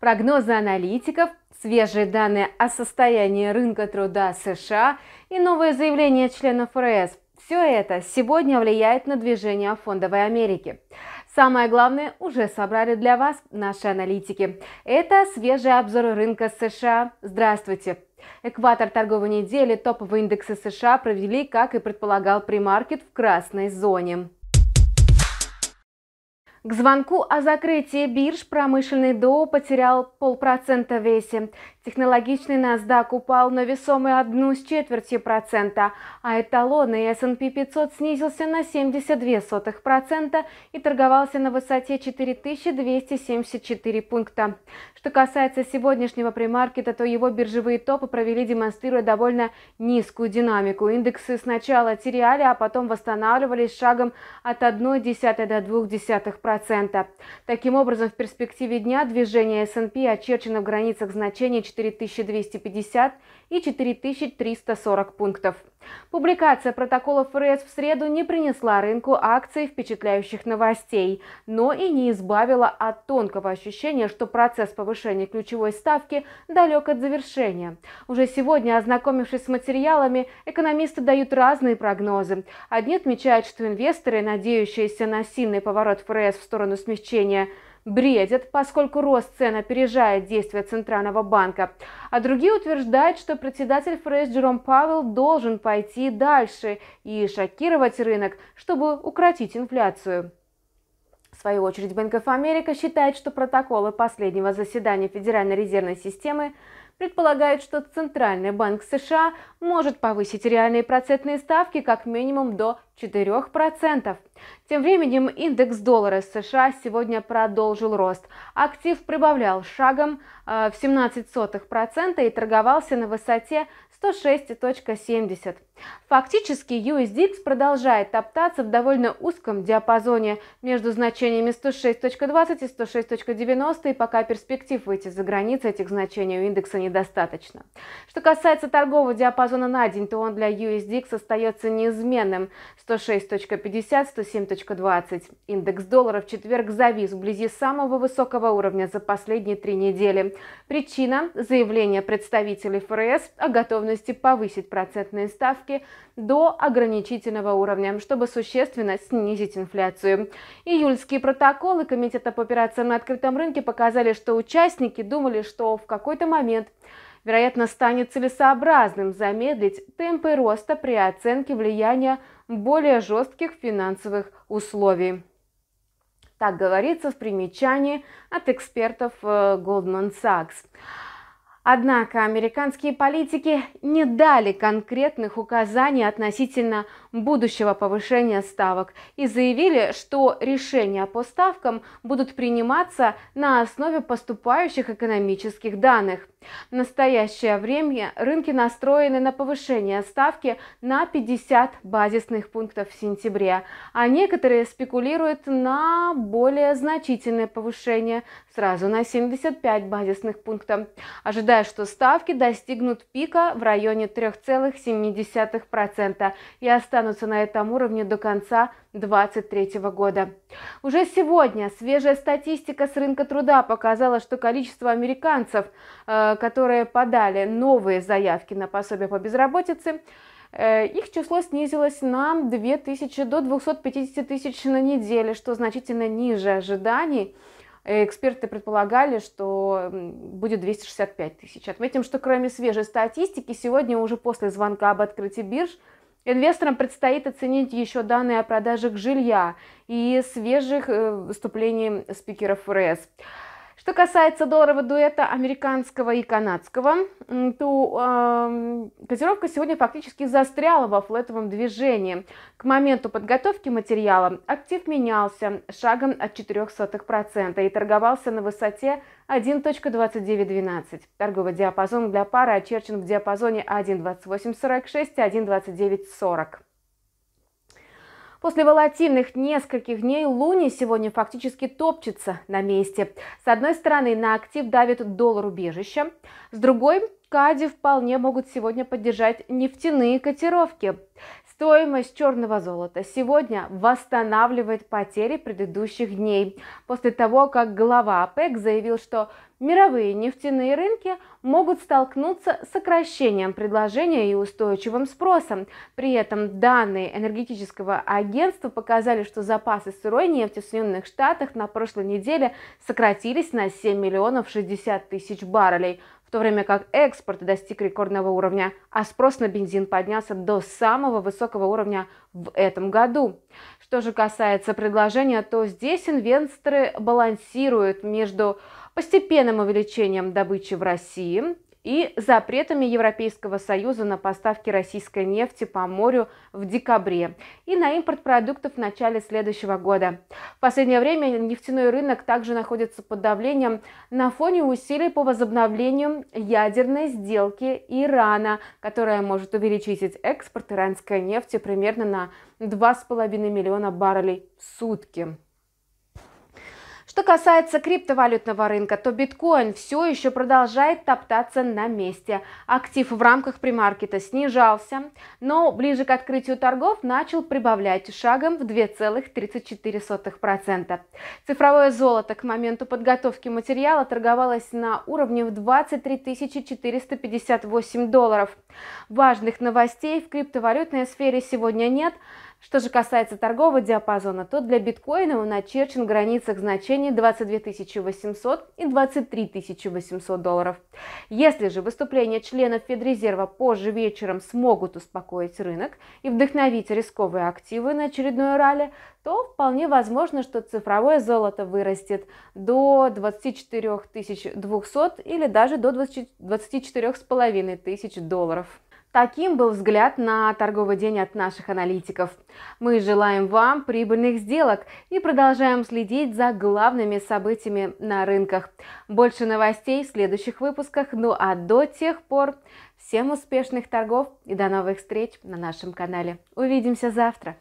прогнозы аналитиков, свежие данные о состоянии рынка труда США и новые заявления членов ФРС – все это сегодня влияет на движение фондовой Америки. Самое главное уже собрали для вас наши аналитики. Это свежий обзор рынка США. Здравствуйте! Экватор торговой недели топовые индексы США провели, как и предполагал примаркет, в красной зоне. К звонку о закрытии бирж промышленный ДО потерял полпроцента весе. Технологичный NASDAQ упал на весомые одну с четвертью процента, а эталонный S&P 500 снизился на 72 процента и торговался на высоте 4274 пункта. Что касается сегодняшнего премаркета, то его биржевые топы провели, демонстрируя довольно низкую динамику. Индексы сначала теряли, а потом восстанавливались шагом от 0,1 до 0,2%. Таким образом, в перспективе дня движение S&P очерчено в границах значения 4250 и 4340 пунктов. Публикация протокола ФРС в среду не принесла рынку акций впечатляющих новостей, но и не избавила от тонкого ощущения, что процесс повышения ключевой ставки далек от завершения. Уже сегодня, ознакомившись с материалами, экономисты дают разные прогнозы. Одни отмечают, что инвесторы, надеющиеся на сильный поворот ФРС в сторону смягчения бредят, поскольку рост цен опережает действия Центрального банка, а другие утверждают, что председатель ФРС Джером Пауэлл должен пойти дальше и шокировать рынок, чтобы укротить инфляцию. В свою очередь, Банк Америка считает, что протоколы последнего заседания Федеральной резервной системы предполагают, что Центральный банк США может повысить реальные процентные ставки как минимум до 4%. Тем временем индекс доллара США сегодня продолжил рост. Актив прибавлял шагом э, в 17% и торговался на высоте 106.70. Фактически USDX продолжает топтаться в довольно узком диапазоне между значениями 106.20 и 106.90, и пока перспектив выйти за границы этих значений у индекса недостаточно. Что касается торгового диапазона на день, то он для USDX остается неизменным – 106.50, 107.20. Индекс доллара в четверг завис вблизи самого высокого уровня за последние три недели. Причина – заявление представителей ФРС о готовности повысить процентные ставки до ограничительного уровня, чтобы существенно снизить инфляцию. Июльские протоколы Комитета по операциям на открытом рынке показали, что участники думали, что в какой-то момент вероятно, станет целесообразным замедлить темпы роста при оценке влияния более жестких финансовых условий. Так говорится в примечании от экспертов э, Goldman Sachs. Однако американские политики не дали конкретных указаний относительно будущего повышения ставок и заявили, что решения по ставкам будут приниматься на основе поступающих экономических данных. В настоящее время рынки настроены на повышение ставки на 50 базисных пунктов в сентябре, а некоторые спекулируют на более значительное повышение сразу на 75 базисных пунктов, ожидая, что ставки достигнут пика в районе 3,7% и останутся на этом уровне до конца 2023 года. Уже сегодня свежая статистика с рынка труда показала, что количество американцев э, Э, которые подали новые заявки на пособие по безработице, э, их число снизилось на 2000 до 250 тысяч на неделю, что значительно ниже ожиданий. Э, эксперты предполагали, что будет 265 тысяч. Отметим, что кроме свежей статистики, сегодня уже после звонка об открытии бирж Инвесторам предстоит оценить еще данные о продажах жилья и свежих выступлений спикеров ФРС. Что касается долларового дуэта американского и канадского, то э, котировка сегодня фактически застряла во флетовом движении. К моменту подготовки материала актив менялся шагом от 0,04% и торговался на высоте 1.2912. Торговый диапазон для пары очерчен в диапазоне 1.2846 1.2940. После волатильных нескольких дней Луни сегодня фактически топчется на месте. С одной стороны, на актив давит доллар убежища, с другой Кади вполне могут сегодня поддержать нефтяные котировки. Стоимость черного золота сегодня восстанавливает потери предыдущих дней, после того, как глава ОПЕК заявил, что мировые нефтяные рынки могут столкнуться с сокращением предложения и устойчивым спросом. При этом данные энергетического агентства показали, что запасы сырой нефти в Соединенных Штатах на прошлой неделе сократились на 7 миллионов 60 тысяч баррелей – в то время как экспорт достиг рекордного уровня, а спрос на бензин поднялся до самого высокого уровня в этом году. Что же касается предложения, то здесь инвесторы балансируют между постепенным увеличением добычи в России – и запретами Европейского Союза на поставки российской нефти по морю в декабре и на импорт продуктов в начале следующего года. В последнее время нефтяной рынок также находится под давлением на фоне усилий по возобновлению ядерной сделки Ирана, которая может увеличить экспорт иранской нефти примерно на 2,5 миллиона баррелей в сутки. Что касается криптовалютного рынка, то биткоин все еще продолжает топтаться на месте. Актив в рамках примаркета снижался, но ближе к открытию торгов начал прибавлять шагом в 2,34%. Цифровое золото к моменту подготовки материала торговалось на уровне в 23 458 долларов. Важных новостей в криптовалютной сфере сегодня нет – что же касается торгового диапазона, то для биткоина он очерчен в границах значений 22 800 и 23 800 долларов. Если же выступления членов Федрезерва позже вечером смогут успокоить рынок и вдохновить рисковые активы на очередное ралли, то вполне возможно, что цифровое золото вырастет до 24 200 или даже до 24 500 долларов. Таким был взгляд на торговый день от наших аналитиков. Мы желаем вам прибыльных сделок и продолжаем следить за главными событиями на рынках. Больше новостей в следующих выпусках, ну а до тех пор всем успешных торгов и до новых встреч на нашем канале. Увидимся завтра!